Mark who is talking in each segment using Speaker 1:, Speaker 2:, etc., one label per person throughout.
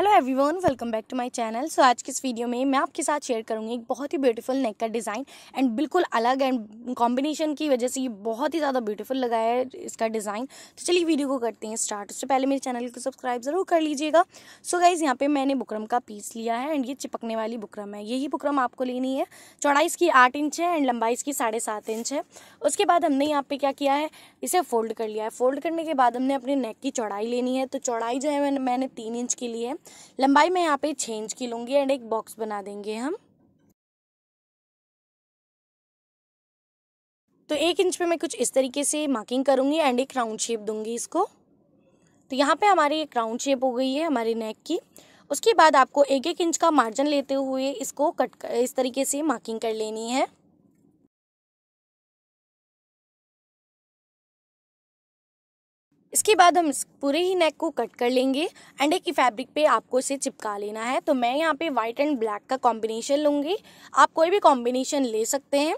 Speaker 1: hello everyone welcome back to my channel so आज के इस वीडियो में मैं आपके साथ शेयर करूंगी एक बहुत ही ब्यूटीफुल नेक का डिज़ाइन एंड बिल्कुल अलग एंड कॉम्बिनेशन की वजह से ये बहुत ही ज़्यादा ब्यूटीफुल लगा है इसका डिज़ाइन तो चलिए वीडियो को करते हैं स्टार्ट उससे पहले मेरे चैनल को सब्सक्राइब ज़रूर कर लीजिएगा सो गाइज़ यहाँ पर मैंने बुकरम का पीस लिया है एंड ये चिपकने वाली बुकरम है यही बुकरम आपको लेनी है चौड़ाई इसकी आठ इंच है एंड लंबाई इसकी साढ़े सात इंच है उसके बाद हमने यहाँ पर क्या किया है इसे फोल्ड कर लिया है फोल्ड करने के बाद हमने अपने नेक की चौड़ाई लेनी है तो चौड़ाई जो है मैंने तीन इंच की ली है लंबाई मैं यहाँ पे छः इंच की लूँगी एंड एक बॉक्स बना देंगे हम तो एक इंच पे मैं कुछ इस तरीके से मार्किंग करूँगी एंड एक राउंड शेप दूंगी इसको तो यहाँ पे हमारी एक राउंड शेप हो गई है हमारी नेक की उसके बाद आपको एक एक इंच का मार्जिन लेते हुए इसको कट इस तरीके से मार्किंग कर लेनी है इसके बाद हम इस पूरे ही नेक को कट कर लेंगे एंड एक फैब्रिक पे आपको इसे चिपका लेना है तो मैं यहाँ पे व्हाइट एंड ब्लैक का कॉम्बिनेशन लूँगी आप कोई भी कॉम्बिनेशन ले सकते हैं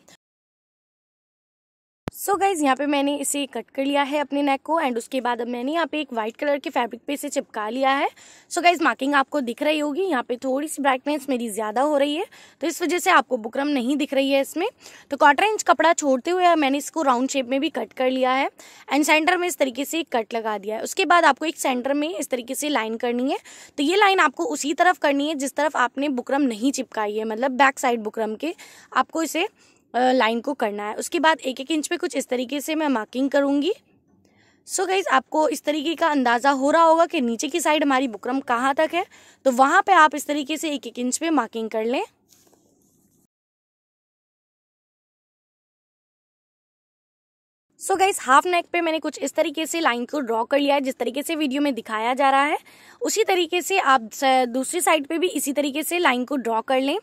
Speaker 1: सो गाइज यहाँ पे मैंने इसे कट कर लिया है अपने नेक को एंड उसके बाद अब मैंने यहाँ पे एक व्हाइट कलर के फैब्रिक पे इसे चिपका लिया है सो गाइज मार्किंग आपको दिख रही होगी यहाँ पे थोड़ी सी ब्राइटनेस मेरी ज़्यादा हो रही है तो इस वजह से आपको बुकरम नहीं दिख रही है इसमें तो क्वार्टर इंच कपड़ा छोड़ते हुए मैंने इसको राउंड शेप में भी कट कर लिया है एंड सेंटर में इस तरीके से कट लगा दिया है उसके बाद आपको एक सेंटर में इस तरीके से लाइन करनी है तो ये लाइन आपको उसी तरफ करनी है जिस तरफ आपने बुकरम नहीं चिपकाई है मतलब बैक साइड बुकरम के आपको इसे लाइन को करना है उसके बाद एक एक इंच पे कुछ इस तरीके से मैं मार्किंग करूँगी सो so गाइज आपको इस तरीके का अंदाज़ा हो रहा होगा कि नीचे की साइड हमारी बुकरम कहाँ तक है तो वहाँ पे आप इस तरीके से एक एक इंच पे मार्किंग कर लें सो गाइस हाफ नेक पे मैंने कुछ इस तरीके से लाइन को ड्रॉ कर लिया है जिस तरीके से वीडियो में दिखाया जा रहा है उसी तरीके से आप दूसरी साइड पे भी इसी तरीके से लाइन को ड्रॉ कर लें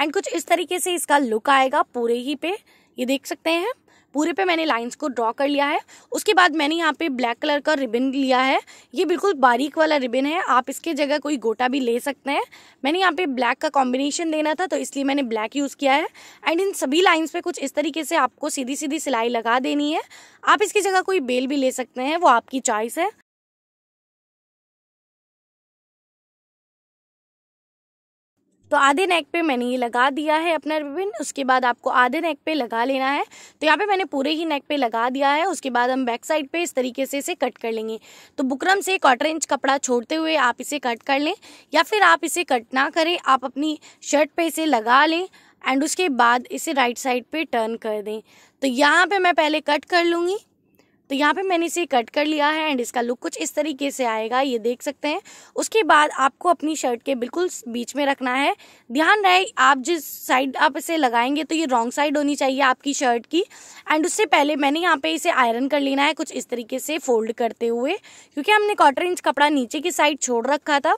Speaker 1: एंड कुछ इस तरीके से इसका लुक आएगा पूरे ही पे ये देख सकते हैं पूरे पे मैंने लाइंस को ड्रॉ कर लिया है उसके बाद मैंने यहाँ पे ब्लैक कलर का रिबन लिया है ये बिल्कुल बारीक वाला रिबन है आप इसके जगह कोई गोटा भी ले सकते हैं मैंने यहाँ पे ब्लैक का कॉम्बिनेशन देना था तो इसलिए मैंने ब्लैक यूज़ किया है एंड इन सभी लाइन्स पर कुछ इस तरीके से आपको सीधी सीधी सिलाई लगा देनी है आप इसकी जगह कोई बेल भी ले सकते हैं वो आपकी चॉइस है तो आधे नेक पे मैंने ये लगा दिया है अपना रिबन उसके बाद आपको आधे नेक पे लगा लेना है तो यहाँ पे मैंने पूरे ही नेक पे लगा दिया है उसके बाद हम बैक साइड पे इस तरीके से इसे कट कर लेंगे तो बुकरम से क्वार्टर इंच कपड़ा छोड़ते हुए आप इसे कट कर लें या फिर आप इसे कट ना करें आप अपनी शर्ट पर इसे लगा लें एंड उसके बाद इसे राइट साइड पर टर्न कर दें तो यहाँ पर मैं पहले कट कर लूँगी तो यहाँ पे मैंने इसे कट कर लिया है एंड इसका लुक कुछ इस तरीके से आएगा ये देख सकते हैं उसके बाद आपको अपनी शर्ट के बिल्कुल बीच में रखना है ध्यान रहे आप जिस साइड आप इसे लगाएंगे तो ये रॉन्ग साइड होनी चाहिए आपकी शर्ट की एंड उससे पहले मैंने यहाँ पे इसे आयरन कर लेना है कुछ इस तरीके से फोल्ड करते हुए क्योंकि हमने क्वार्टर इंच कपड़ा नीचे की साइड छोड़ रखा था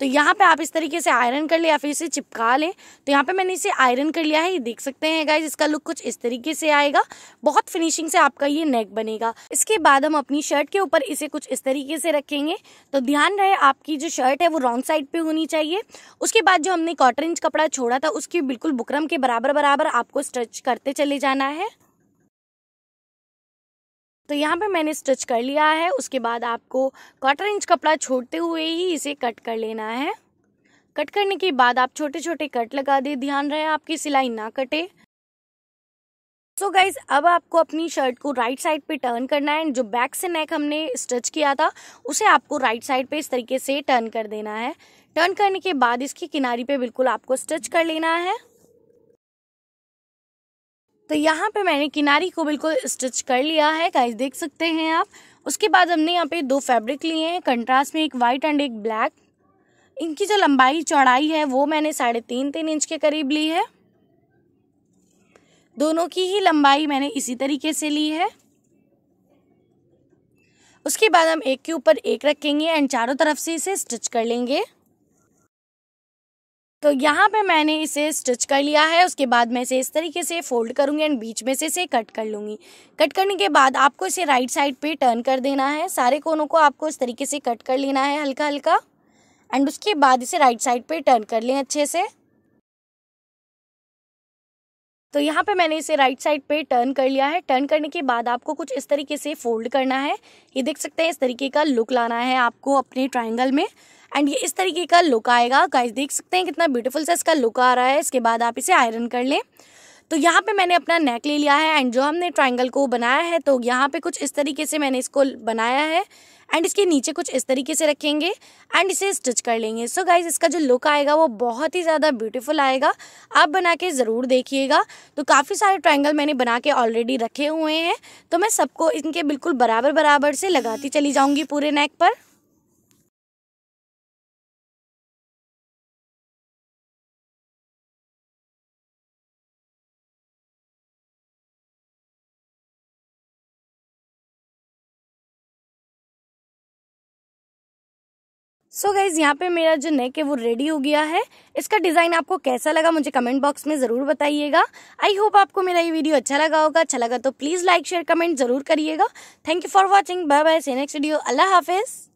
Speaker 1: तो यहाँ पे आप इस तरीके से आयरन कर लिया या फिर इसे चिपका लें तो यहाँ पे मैंने इसे आयरन कर लिया है ये देख सकते हैं गाइज इसका लुक कुछ इस तरीके से आएगा बहुत फिनिशिंग से आपका ये नेक बनेगा इसके बाद हम अपनी शर्ट के ऊपर इसे कुछ इस तरीके से रखेंगे तो ध्यान रहे आपकी जो शर्ट है वो रॉन्ग साइड पे होनी चाहिए उसके बाद जो हमने कॉटन इंच कपड़ा छोड़ा था उसके बिल्कुल बुकरम के बराबर बराबर आपको स्ट्रेच करते चले जाना है तो यहाँ पर मैंने स्टिच कर लिया है उसके बाद आपको क्वार्टर इंच कपड़ा छोड़ते हुए ही इसे कट कर लेना है कट करने के बाद आप छोटे छोटे कट लगा दें ध्यान रहे आपकी सिलाई ना कटे सो so गाइज अब आपको अपनी शर्ट को राइट साइड पे टर्न करना है जो बैक से नेक हमने स्टिच किया था उसे आपको राइट साइड पे इस तरीके से टर्न कर देना है टर्न करने के बाद इसकी किनारी पे बिल्कुल आपको स्टिच कर लेना है तो यहाँ पे मैंने किनारी को बिल्कुल स्टिच कर लिया है गाइस देख सकते हैं आप उसके बाद हमने यहाँ पे दो फैब्रिक लिए हैं कंट्रास्ट में एक वाइट एंड एक ब्लैक इनकी जो लंबाई चौड़ाई है वो मैंने साढ़े तीन तीन इंच के करीब ली है दोनों की ही लंबाई मैंने इसी तरीके से ली है उसके बाद हम एक के ऊपर एक रखेंगे एंड चारों तरफ से इसे स्टिच कर लेंगे तो यहाँ पे मैंने इसे स्टिच कर लिया है उसके बाद मैं इसे इस तरीके से फोल्ड करूँगी एंड बीच में से इसे कट कर लूँगी कट करने के बाद आपको इसे राइट साइड पे टर्न कर देना है सारे कोनों को आपको इस तरीके से कट कर लेना है हल्का हल्का एंड उसके बाद इसे राइट साइड पे टर्न कर लें अच्छे से तो यहाँ पे मैंने इसे राइट साइड पे टर्न कर लिया है टर्न करने के बाद आपको कुछ इस तरीके से फोल्ड करना है ये देख सकते हैं इस तरीके का लुक लाना है आपको अपने ट्राइंगल में एंड ये इस तरीके का लुक आएगा गाइस देख सकते हैं कितना ब्यूटीफुल सा इसका लुक आ रहा है इसके बाद आप इसे आयरन कर लें तो यहाँ पे मैंने अपना नेक ले लिया है एंड जो हमने ट्रायंगल को बनाया है तो यहाँ पे कुछ इस तरीके से मैंने इसको बनाया है एंड इसके नीचे कुछ इस तरीके से रखेंगे एंड इसे स्टिच कर लेंगे सो so गाइज इसका जो लुक आएगा वो बहुत ही ज़्यादा ब्यूटीफुल आएगा आप बना के ज़रूर देखिएगा तो काफ़ी सारे ट्रायंगल मैंने बना के ऑलरेडी रखे हुए हैं तो मैं सबको इनके बिल्कुल बराबर बराबर से लगाती चली जाऊँगी पूरे नेक पर सो गाइज यहाँ पे मेरा जो नेक है वो रेडी हो गया है इसका डिज़ाइन आपको कैसा लगा मुझे कमेंट बॉक्स में ज़रूर बताइएगा आई होप आपको मेरा ये वीडियो अच्छा लगा होगा अच्छा लगा तो प्लीज़ लाइक शेयर कमेंट ज़रूर करिएगा thank you for watching bye bye से नेक्स्ट वीडियो अल्लाह हाफिज़